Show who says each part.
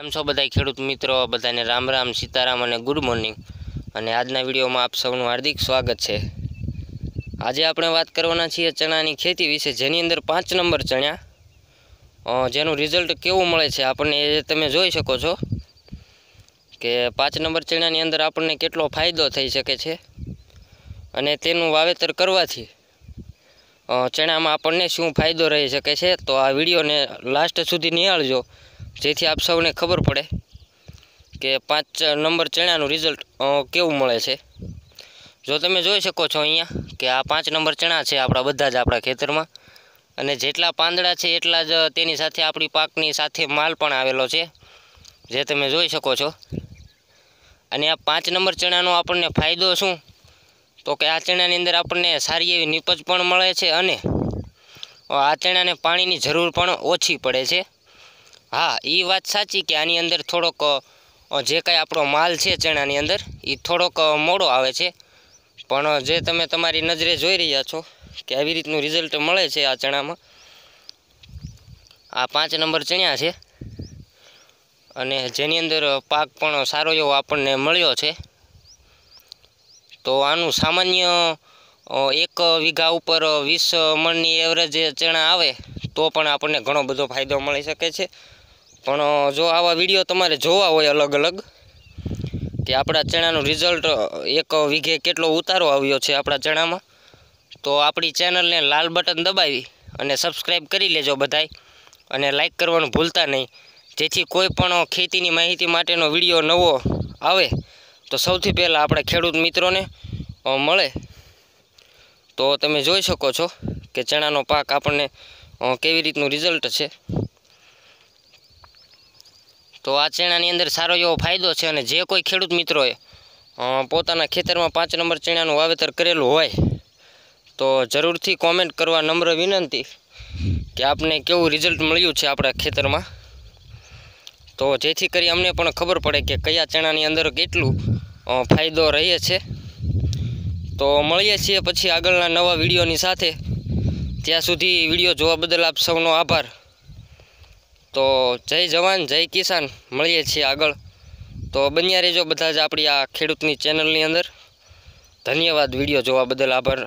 Speaker 1: કેમ બધા ખેડૂત મિત્રો બધાને રામ રામ સીતારામ અને ગુડ મોર્નિંગ અને આજના વિડીયોમાં આપ સૌનું હાર્દિક સ્વાગત છે આજે આપણે વાત કરવાના છીએ ચણાની ખેતી વિશે જેની અંદર પાંચ નંબર ચણા જેનું રિઝલ્ટ કેવું મળે છે આપણને એ તમે જોઈ શકો છો કે પાંચ નંબર ચણ્યાની અંદર આપણને કેટલો ફાયદો થઈ શકે છે અને તેનું વાવેતર કરવાથી ચણામાં આપણને શું ફાયદો રહી શકે છે તો આ વિડીયોને લાસ્ટ સુધી નિહાળજો જેથી આપ સૌને ખબર પડે કે પાંચ નંબર ચણાનું રિઝલ્ટ કેવું મળે છે જો તમે જોઈ શકો છો અહીંયા કે આ પાંચ નંબર ચણા છે આપણા બધા જ આપણા ખેતરમાં અને જેટલા પાંદડા છે એટલા જ તેની સાથે આપણી પાકની સાથે માલ પણ આવેલો છે જે તમે જોઈ શકો છો અને આ પાંચ નંબર ચણાનો આપણને ફાયદો શું તો કે આ ચણાની અંદર આપણને સારી એવી નિપજ પણ મળે છે અને આ ચણાને પાણીની જરૂર પણ ઓછી પડે છે હા એ વાત સાચી કે આની અંદર થોડોક જે કાંઈ આપણો માલ છે ચણાની અંદર એ થોડોક મોડો આવે છે પણ જે તમે તમારી નજરે જોઈ રહ્યા છો કે આવી રીતનું રિઝલ્ટ મળે છે આ ચણામાં આ પાંચ નંબર ચણ્યા છે અને જેની અંદર પાક પણ સારો એવો આપણને મળ્યો છે તો આનું સામાન્ય એક વીઘા ઉપર વીસ મણની એવરેજ ચણા આવે તો પણ આપણને ઘણો બધો ફાયદો મળી શકે છે પણ જો આવા વિડીયો તમારે જોવા હોય અલગ અલગ કે આપણા ચણાનું રિઝલ્ટ એક વીઘે કેટલો ઉતારો આવ્યો છે આપણા ચણામાં તો આપણી ચેનલને લાલ બટન દબાવી અને સબસ્ક્રાઈબ કરી લેજો બધાય અને લાઇક કરવાનું ભૂલતા નહીં જેથી કોઈ પણ ખેતીની માહિતી માટેનો વિડીયો નવો આવે તો સૌથી પહેલાં આપણા ખેડૂત મિત્રોને મળે તો તમે જોઈ શકો છો કે ચણાનો પાક આપણને કેવી રીતનું રિઝલ્ટ છે તો આ ચણાની અંદર સારો એવો ફાયદો છે અને જે કોઈ ખેડૂત મિત્રોએ પોતાના ખેતરમાં પાંચ નંબર ચણાનું વાવેતર કરેલું હોય તો જરૂરથી કોમેન્ટ કરવા નમ્ર વિનંતી કે આપને કેવું રિઝલ્ટ મળ્યું છે આપણા ખેતરમાં તો જેથી કરી અમને પણ ખબર પડે કે કયા ચણાની અંદર કેટલું ફાયદો રહે છે તો મળીએ છીએ પછી આગળના નવા વિડીયોની સાથે ત્યાં સુધી વિડીયો જોવા બદલ આપ સૌનો આભાર તો જય જવાન જય કિસાન મળીએ છીએ આગળ તો બન્યા રહેજો બધા જ આપણી આ ખેડૂતની ચેનલની અંદર ધન્યવાદ વિડીયો જોવા બદલ આભાર